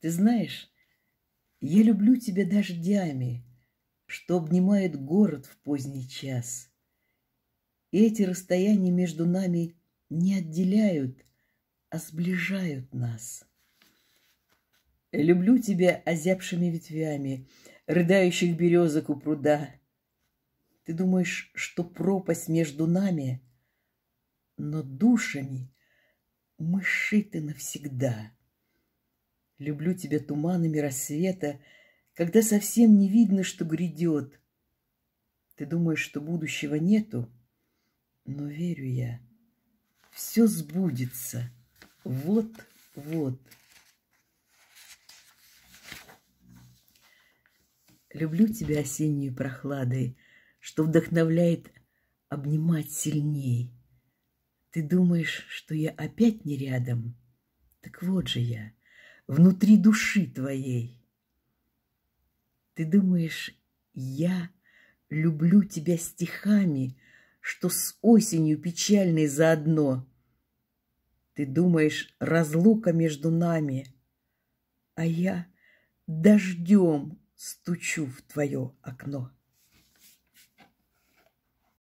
Ты знаешь, я люблю тебя дождями, что обнимает город в поздний час. И эти расстояния между нами не отделяют, а сближают нас. Люблю тебя озябшими ветвями, рыдающих березок у пруда. Ты думаешь, что пропасть между нами, но душами мы сшиты навсегда. Люблю тебя туманами рассвета, когда совсем не видно, что грядет. Ты думаешь, что будущего нету, но верю я, все сбудется. Вот-вот. Люблю тебя осенней прохладой, что вдохновляет обнимать сильней. Ты думаешь, что я опять не рядом? Так вот же я — внутри души твоей. Ты думаешь, я люблю тебя стихами, что с осенью печальной заодно. Ты думаешь, разлука между нами, а я дождем стучу в твое окно.